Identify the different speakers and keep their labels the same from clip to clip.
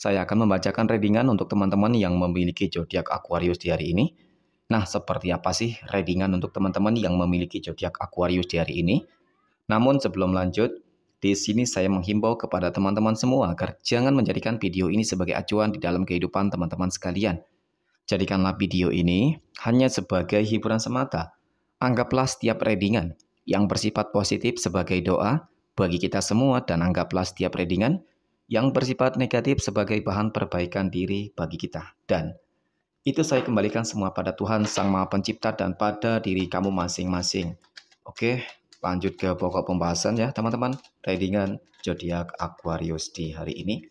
Speaker 1: saya akan membacakan readingan untuk teman-teman yang memiliki zodiak Aquarius di hari ini. Nah, seperti apa sih readingan untuk teman-teman yang memiliki zodiak Aquarius di hari ini? Namun sebelum lanjut, di sini saya menghimbau kepada teman-teman semua agar jangan menjadikan video ini sebagai acuan di dalam kehidupan teman-teman sekalian. Jadikanlah video ini hanya sebagai hiburan semata. Anggaplah setiap readingan yang bersifat positif sebagai doa bagi kita semua dan anggaplah setiap readingan yang bersifat negatif sebagai bahan perbaikan diri bagi kita. Dan itu saya kembalikan semua pada Tuhan Sang Maha Pencipta dan pada diri kamu masing-masing. Oke, lanjut ke pokok pembahasan ya teman-teman. Readingan zodiak Aquarius di hari ini.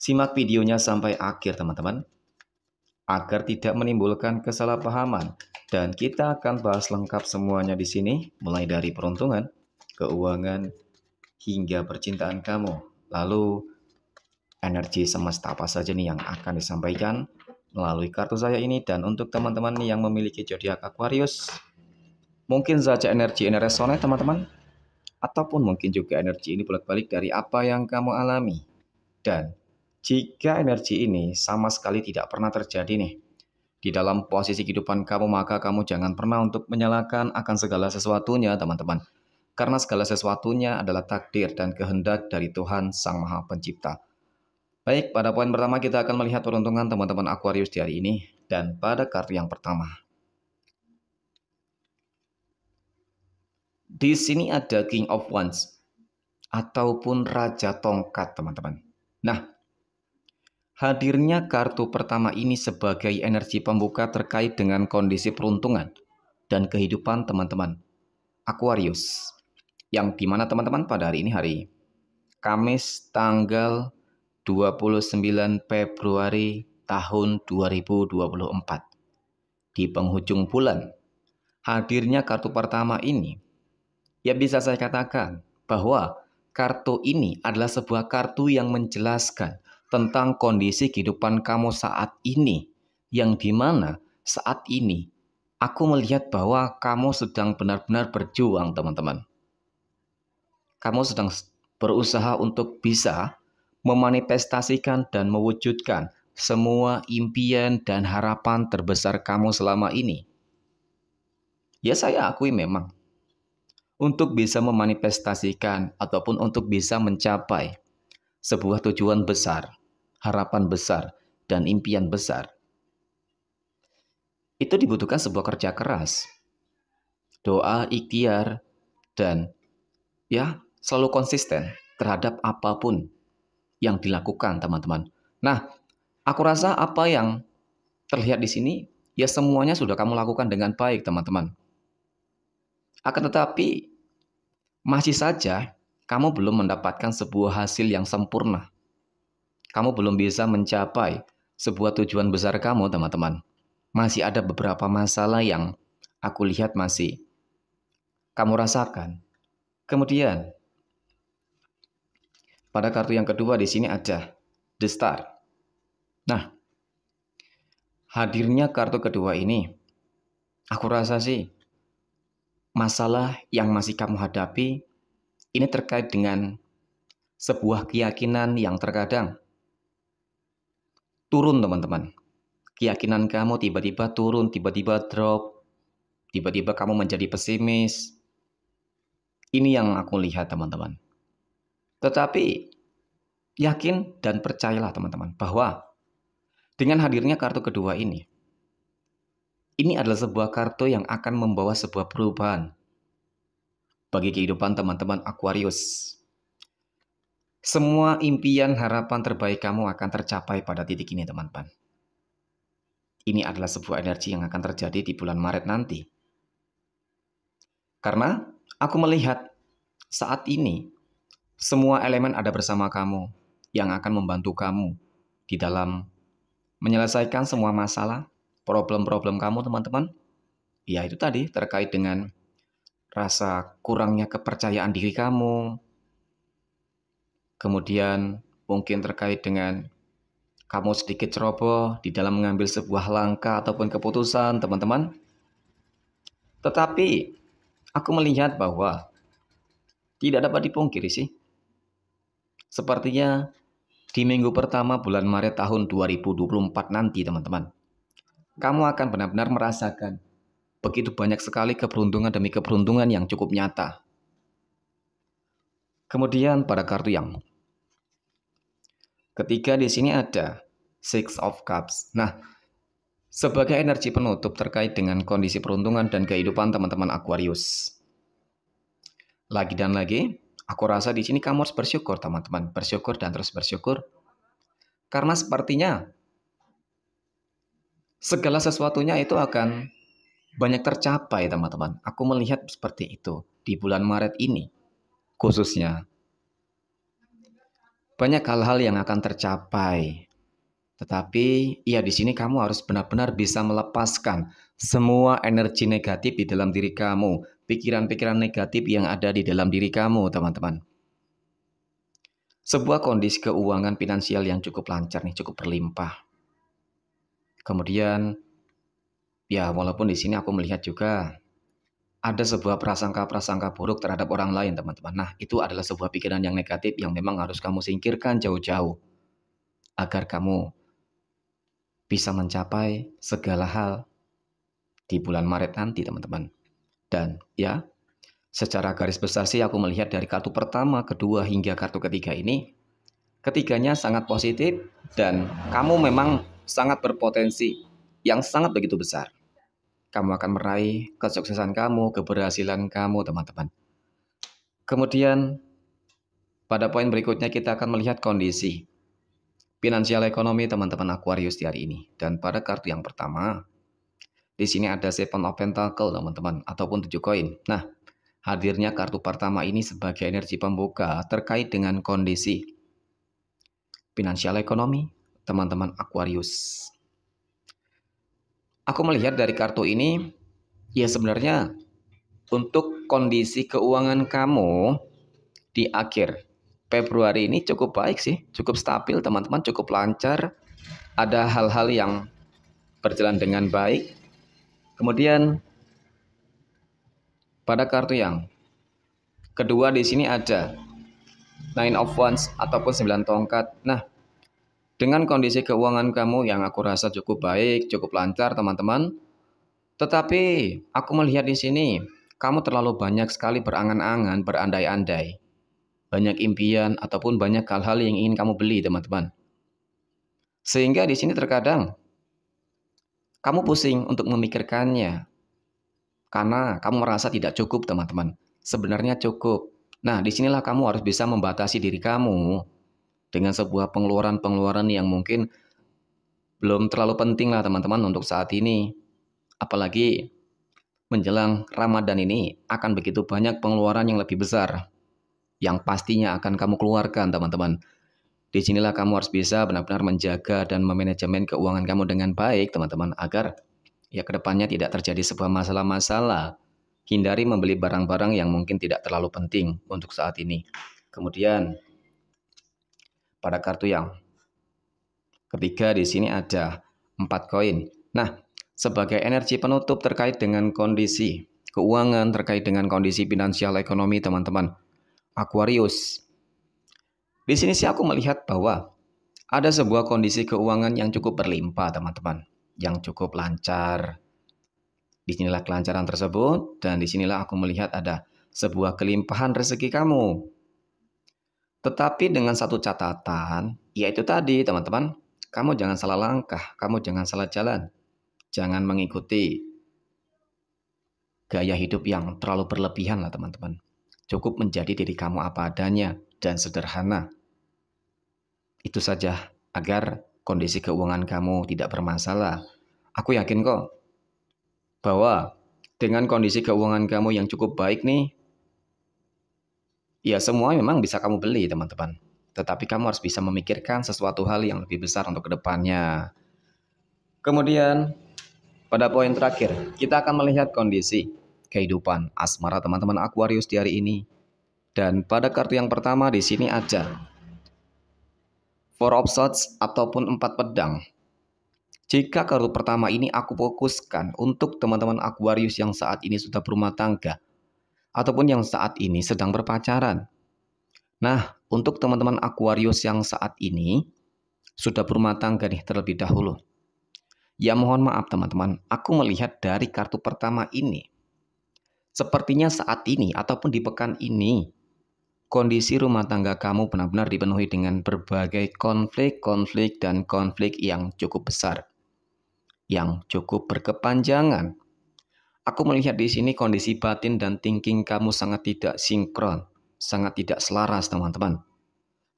Speaker 1: Simak videonya sampai akhir teman-teman agar tidak menimbulkan kesalahpahaman dan kita akan bahas lengkap semuanya di sini mulai dari peruntungan, keuangan hingga percintaan kamu. Lalu energi semesta apa saja nih yang akan disampaikan melalui kartu saya ini dan untuk teman-teman yang memiliki zodiak Aquarius mungkin saja energi ini resonate teman-teman ataupun mungkin juga energi ini bolak-balik dari apa yang kamu alami dan jika energi ini sama sekali tidak pernah terjadi nih di dalam posisi kehidupan kamu maka kamu jangan pernah untuk menyalahkan akan segala sesuatunya teman-teman karena segala sesuatunya adalah takdir dan kehendak dari Tuhan Sang Maha Pencipta. Baik, pada poin pertama kita akan melihat peruntungan teman-teman Aquarius di hari ini dan pada kartu yang pertama. Di sini ada King of Wands ataupun Raja Tongkat, teman-teman. Nah, hadirnya kartu pertama ini sebagai energi pembuka terkait dengan kondisi peruntungan dan kehidupan teman-teman Aquarius yang dimana teman-teman pada hari ini hari Kamis tanggal 29 Februari tahun 2024. Di penghujung bulan, hadirnya kartu pertama ini, ya bisa saya katakan bahwa kartu ini adalah sebuah kartu yang menjelaskan tentang kondisi kehidupan kamu saat ini, yang dimana saat ini aku melihat bahwa kamu sedang benar-benar berjuang, teman-teman kamu sedang berusaha untuk bisa memanifestasikan dan mewujudkan semua impian dan harapan terbesar kamu selama ini. Ya saya akui memang. Untuk bisa memanifestasikan ataupun untuk bisa mencapai sebuah tujuan besar, harapan besar, dan impian besar. Itu dibutuhkan sebuah kerja keras, doa, ikhtiar, dan ya selalu konsisten terhadap apapun yang dilakukan teman-teman. Nah, aku rasa apa yang terlihat di sini ya semuanya sudah kamu lakukan dengan baik, teman-teman. Akan tetapi, masih saja kamu belum mendapatkan sebuah hasil yang sempurna. Kamu belum bisa mencapai sebuah tujuan besar kamu, teman-teman. Masih ada beberapa masalah yang aku lihat masih kamu rasakan. Kemudian, pada kartu yang kedua di sini ada The Star. Nah, hadirnya kartu kedua ini, aku rasa sih masalah yang masih kamu hadapi ini terkait dengan sebuah keyakinan yang terkadang turun teman-teman. Keyakinan kamu tiba-tiba turun, tiba-tiba drop, tiba-tiba kamu menjadi pesimis. Ini yang aku lihat teman-teman. Tetapi yakin dan percayalah teman-teman bahwa dengan hadirnya kartu kedua ini, ini adalah sebuah kartu yang akan membawa sebuah perubahan bagi kehidupan teman-teman Aquarius. Semua impian harapan terbaik kamu akan tercapai pada titik ini teman-teman. Ini adalah sebuah energi yang akan terjadi di bulan Maret nanti. Karena aku melihat saat ini semua elemen ada bersama kamu yang akan membantu kamu di dalam menyelesaikan semua masalah, problem-problem kamu teman-teman. Ya itu tadi terkait dengan rasa kurangnya kepercayaan diri kamu. Kemudian mungkin terkait dengan kamu sedikit ceroboh di dalam mengambil sebuah langkah ataupun keputusan, teman-teman. Tetapi aku melihat bahwa tidak dapat dipungkiri sih Sepertinya di minggu pertama bulan Maret tahun 2024 nanti, teman-teman. Kamu akan benar-benar merasakan begitu banyak sekali keberuntungan demi keberuntungan yang cukup nyata. Kemudian pada kartu yang ketiga di sini ada Six of Cups. Nah, sebagai energi penutup terkait dengan kondisi peruntungan dan kehidupan teman-teman Aquarius. Lagi dan lagi, Aku rasa di sini kamu harus bersyukur, teman-teman. Bersyukur dan terus bersyukur. Karena sepertinya segala sesuatunya itu akan banyak tercapai, teman-teman. Aku melihat seperti itu di bulan Maret ini, khususnya. Banyak hal-hal yang akan tercapai, tetapi ya di sini kamu harus benar-benar bisa melepaskan semua energi negatif di dalam diri kamu pikiran-pikiran negatif yang ada di dalam diri kamu, teman-teman. Sebuah kondisi keuangan finansial yang cukup lancar nih, cukup berlimpah. Kemudian ya walaupun di sini aku melihat juga ada sebuah prasangka-prasangka buruk terhadap orang lain, teman-teman. Nah, itu adalah sebuah pikiran yang negatif yang memang harus kamu singkirkan jauh-jauh agar kamu bisa mencapai segala hal di bulan Maret nanti, teman-teman. Dan ya, secara garis besar sih aku melihat dari kartu pertama, kedua, hingga kartu ketiga ini, ketiganya sangat positif dan kamu memang sangat berpotensi yang sangat begitu besar. Kamu akan meraih kesuksesan kamu, keberhasilan kamu, teman-teman. Kemudian, pada poin berikutnya kita akan melihat kondisi finansial ekonomi teman-teman Aquarius di hari ini. Dan pada kartu yang pertama, di sini ada Seven of Pentacle teman-teman, ataupun tujuh koin. Nah, hadirnya kartu pertama ini sebagai energi pembuka terkait dengan kondisi finansial ekonomi teman-teman Aquarius. Aku melihat dari kartu ini, ya sebenarnya untuk kondisi keuangan kamu di akhir Februari ini cukup baik sih, cukup stabil teman-teman, cukup lancar. Ada hal-hal yang berjalan dengan baik. Kemudian pada kartu yang kedua di sini ada nine of wands ataupun sembilan tongkat. Nah, dengan kondisi keuangan kamu yang aku rasa cukup baik, cukup lancar, teman-teman. Tetapi aku melihat di sini kamu terlalu banyak sekali berangan-angan, berandai-andai. Banyak impian ataupun banyak hal-hal yang ingin kamu beli, teman-teman. Sehingga di sini terkadang kamu pusing untuk memikirkannya karena kamu merasa tidak cukup, teman-teman. Sebenarnya cukup. Nah, disinilah kamu harus bisa membatasi diri kamu dengan sebuah pengeluaran-pengeluaran yang mungkin belum terlalu penting lah teman-teman untuk saat ini. Apalagi menjelang Ramadan ini akan begitu banyak pengeluaran yang lebih besar yang pastinya akan kamu keluarkan teman-teman. Di sinilah kamu harus bisa benar-benar menjaga dan memanajemen keuangan kamu dengan baik, teman-teman, agar ya kedepannya tidak terjadi sebuah masalah-masalah. Hindari membeli barang-barang yang mungkin tidak terlalu penting untuk saat ini. Kemudian, pada kartu yang ketiga di sini ada empat koin. Nah, sebagai energi penutup terkait dengan kondisi keuangan, terkait dengan kondisi finansial ekonomi, teman-teman. Aquarius, di sini sih aku melihat bahwa ada sebuah kondisi keuangan yang cukup berlimpah, teman-teman, yang cukup lancar. Di sinilah kelancaran tersebut, dan di sinilah aku melihat ada sebuah kelimpahan rezeki kamu. Tetapi dengan satu catatan, yaitu tadi, teman-teman, kamu jangan salah langkah, kamu jangan salah jalan, jangan mengikuti gaya hidup yang terlalu berlebihan lah teman-teman. Cukup menjadi diri kamu apa adanya dan sederhana. Itu saja agar kondisi keuangan kamu tidak bermasalah. Aku yakin kok bahwa dengan kondisi keuangan kamu yang cukup baik nih, ya semua memang bisa kamu beli teman-teman. Tetapi kamu harus bisa memikirkan sesuatu hal yang lebih besar untuk kedepannya. Kemudian pada poin terakhir, kita akan melihat kondisi kehidupan asmara teman-teman Aquarius di hari ini. Dan pada kartu yang pertama di sini aja, four of swords ataupun empat pedang. Jika kartu pertama ini aku fokuskan untuk teman-teman Aquarius yang saat ini sudah berumah tangga ataupun yang saat ini sedang berpacaran. Nah, untuk teman-teman Aquarius yang saat ini sudah berumah tangga nih terlebih dahulu. Ya mohon maaf teman-teman, aku melihat dari kartu pertama ini. Sepertinya saat ini ataupun di pekan ini, kondisi rumah tangga kamu benar-benar dipenuhi dengan berbagai konflik, konflik, dan konflik yang cukup besar, yang cukup berkepanjangan. Aku melihat di sini kondisi batin dan thinking kamu sangat tidak sinkron, sangat tidak selaras, teman-teman.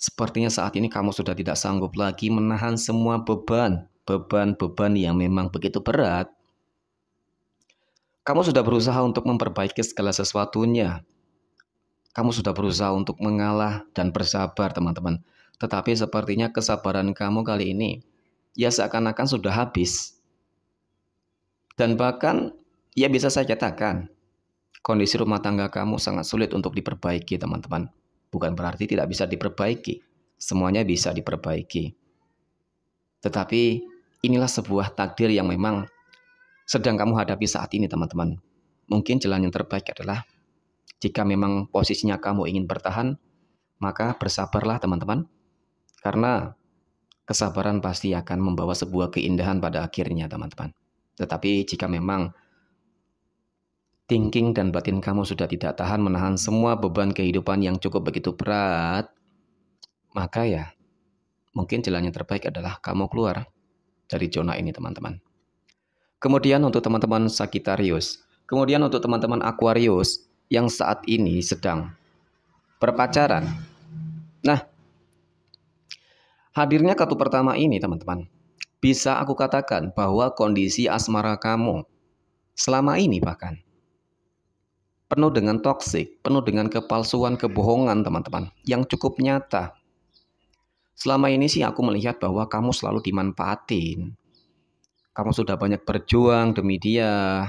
Speaker 1: Sepertinya saat ini kamu sudah tidak sanggup lagi menahan semua beban, beban-beban yang memang begitu berat. Kamu sudah berusaha untuk memperbaiki segala sesuatunya, kamu sudah berusaha untuk mengalah dan bersabar, teman-teman. Tetapi sepertinya kesabaran kamu kali ini ya seakan-akan sudah habis. Dan bahkan ya bisa saya katakan, kondisi rumah tangga kamu sangat sulit untuk diperbaiki, teman-teman. Bukan berarti tidak bisa diperbaiki. Semuanya bisa diperbaiki. Tetapi inilah sebuah takdir yang memang sedang kamu hadapi saat ini, teman-teman. Mungkin jalan yang terbaik adalah jika memang posisinya kamu ingin bertahan, maka bersabarlah teman-teman. Karena kesabaran pasti akan membawa sebuah keindahan pada akhirnya teman-teman. Tetapi jika memang thinking dan batin kamu sudah tidak tahan menahan semua beban kehidupan yang cukup begitu berat, maka ya mungkin jalan yang terbaik adalah kamu keluar dari zona ini teman-teman. Kemudian untuk teman-teman Sagittarius, kemudian untuk teman-teman Aquarius, yang saat ini sedang berpacaran. Nah, hadirnya kartu pertama ini, teman-teman, bisa aku katakan bahwa kondisi asmara kamu selama ini bahkan penuh dengan toksik, penuh dengan kepalsuan, kebohongan, teman-teman, yang cukup nyata. Selama ini sih aku melihat bahwa kamu selalu dimanfaatin. Kamu sudah banyak berjuang demi dia,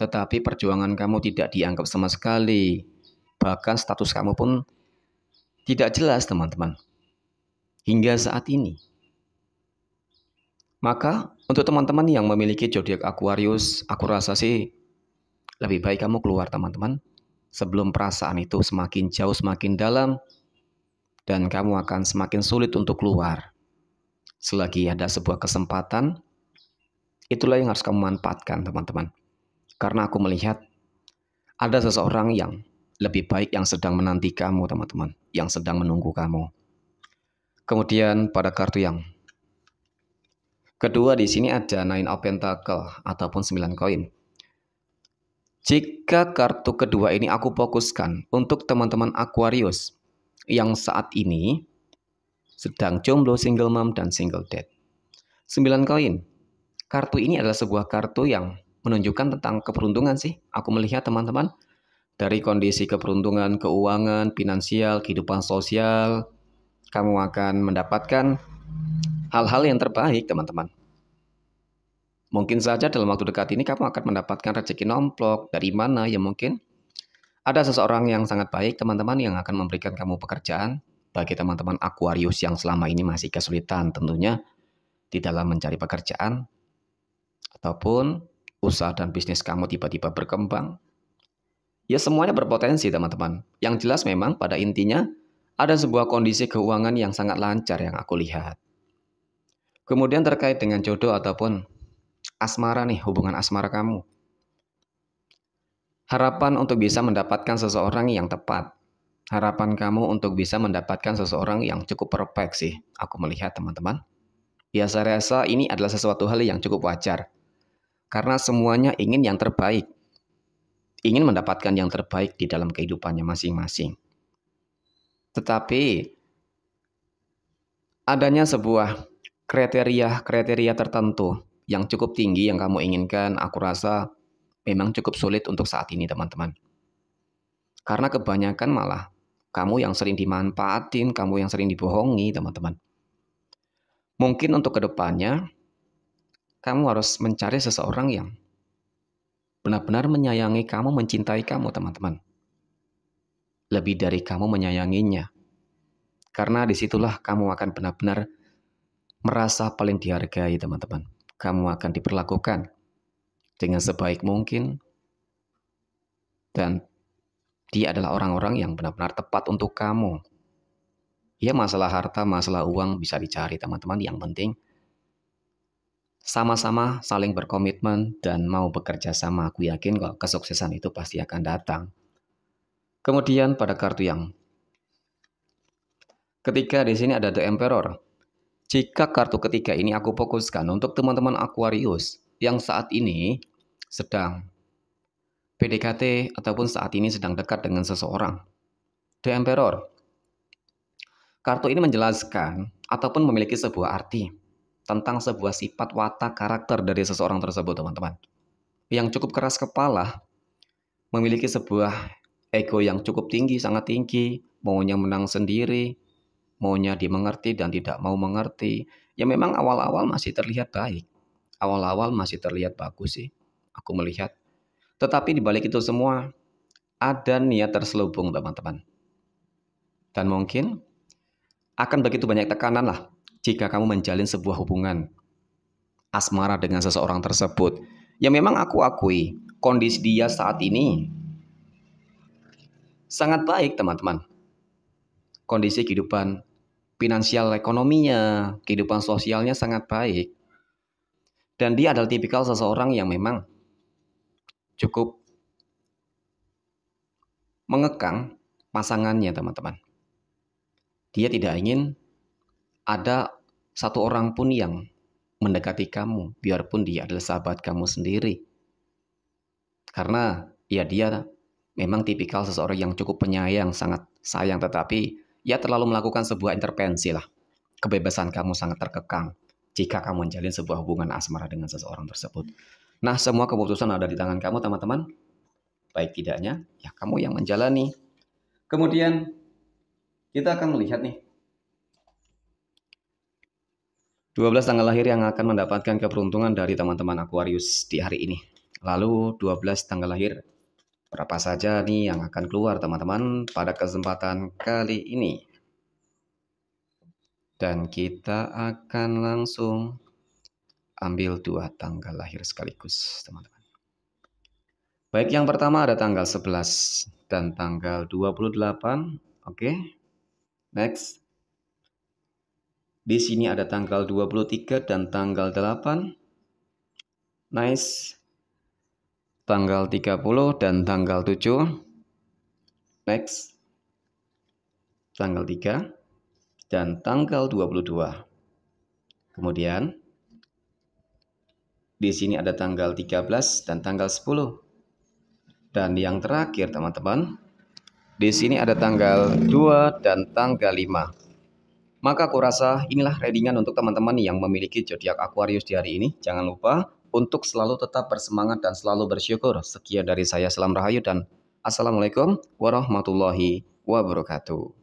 Speaker 1: tetapi perjuangan kamu tidak dianggap sama sekali. Bahkan status kamu pun tidak jelas, teman-teman. Hingga saat ini. Maka untuk teman-teman yang memiliki zodiak Aquarius, aku rasa sih lebih baik kamu keluar, teman-teman. Sebelum perasaan itu semakin jauh, semakin dalam, dan kamu akan semakin sulit untuk keluar. Selagi ada sebuah kesempatan, itulah yang harus kamu manfaatkan, teman-teman. Karena aku melihat ada seseorang yang lebih baik yang sedang menanti kamu, teman-teman, yang sedang menunggu kamu. Kemudian pada kartu yang kedua di sini ada Nine of pentacles ataupun 9 koin. Jika kartu kedua ini aku fokuskan untuk teman-teman Aquarius yang saat ini sedang jomblo single mom dan single dad. 9 koin. Kartu ini adalah sebuah kartu yang menunjukkan tentang keberuntungan sih. Aku melihat teman-teman dari kondisi keberuntungan keuangan, finansial, kehidupan sosial, kamu akan mendapatkan hal-hal yang terbaik, teman-teman. Mungkin saja dalam waktu dekat ini kamu akan mendapatkan rezeki nomplok dari mana ya mungkin ada seseorang yang sangat baik teman-teman yang akan memberikan kamu pekerjaan bagi teman-teman Aquarius yang selama ini masih kesulitan tentunya di dalam mencari pekerjaan ataupun usaha dan bisnis kamu tiba-tiba berkembang? Ya semuanya berpotensi teman-teman. Yang jelas memang pada intinya ada sebuah kondisi keuangan yang sangat lancar yang aku lihat. Kemudian terkait dengan jodoh ataupun asmara nih, hubungan asmara kamu. Harapan untuk bisa mendapatkan seseorang yang tepat. Harapan kamu untuk bisa mendapatkan seseorang yang cukup perfect sih, aku melihat teman-teman. Ya saya rasa ini adalah sesuatu hal yang cukup wajar karena semuanya ingin yang terbaik. Ingin mendapatkan yang terbaik di dalam kehidupannya masing-masing. Tetapi adanya sebuah kriteria-kriteria tertentu yang cukup tinggi yang kamu inginkan, aku rasa memang cukup sulit untuk saat ini, teman-teman. Karena kebanyakan malah kamu yang sering dimanfaatin, kamu yang sering dibohongi, teman-teman. Mungkin untuk kedepannya, kamu harus mencari seseorang yang benar-benar menyayangi kamu, mencintai kamu, teman-teman. Lebih dari kamu menyayanginya. Karena disitulah kamu akan benar-benar merasa paling dihargai, teman-teman. Kamu akan diperlakukan dengan sebaik mungkin. Dan dia adalah orang-orang yang benar-benar tepat untuk kamu. Ya masalah harta, masalah uang bisa dicari teman-teman. Yang penting sama-sama saling berkomitmen dan mau bekerja sama. Aku yakin kok kesuksesan itu pasti akan datang. Kemudian pada kartu yang ketiga di sini ada The Emperor. Jika kartu ketiga ini aku fokuskan untuk teman-teman Aquarius yang saat ini sedang PDKT ataupun saat ini sedang dekat dengan seseorang. The Emperor. Kartu ini menjelaskan ataupun memiliki sebuah arti tentang sebuah sifat watak karakter dari seseorang tersebut, teman-teman. Yang cukup keras kepala memiliki sebuah ego yang cukup tinggi, sangat tinggi, maunya menang sendiri, maunya dimengerti dan tidak mau mengerti. Ya memang awal-awal masih terlihat baik. Awal-awal masih terlihat bagus sih, aku melihat. Tetapi di balik itu semua ada niat terselubung, teman-teman. Dan mungkin akan begitu banyak tekanan lah jika kamu menjalin sebuah hubungan asmara dengan seseorang tersebut. Ya memang aku akui kondisi dia saat ini sangat baik teman-teman. Kondisi kehidupan finansial ekonominya, kehidupan sosialnya sangat baik. Dan dia adalah tipikal seseorang yang memang cukup mengekang pasangannya teman-teman. Dia tidak ingin ada satu orang pun yang mendekati kamu, biarpun dia adalah sahabat kamu sendiri. Karena ya dia memang tipikal seseorang yang cukup penyayang, sangat sayang, tetapi ia terlalu melakukan sebuah intervensi lah. Kebebasan kamu sangat terkekang jika kamu menjalin sebuah hubungan asmara dengan seseorang tersebut. Nah, semua keputusan ada di tangan kamu, teman-teman. Baik tidaknya, ya kamu yang menjalani. Kemudian, kita akan melihat nih, 12 tanggal lahir yang akan mendapatkan keberuntungan dari teman-teman Aquarius di hari ini. Lalu 12 tanggal lahir berapa saja nih yang akan keluar teman-teman pada kesempatan kali ini. Dan kita akan langsung ambil dua tanggal lahir sekaligus teman-teman. Baik yang pertama ada tanggal 11 dan tanggal 28. Oke. Okay. Next di sini ada tanggal 23 dan tanggal 8. Nice. Tanggal 30 dan tanggal 7. Next. Tanggal 3 dan tanggal 22. Kemudian di sini ada tanggal 13 dan tanggal 10. Dan yang terakhir teman-teman, di sini ada tanggal 2 dan tanggal 5. Maka aku rasa inilah readingan untuk teman-teman yang memiliki zodiak Aquarius di hari ini. Jangan lupa untuk selalu tetap bersemangat dan selalu bersyukur. Sekian dari saya, Salam Rahayu dan Assalamualaikum warahmatullahi wabarakatuh.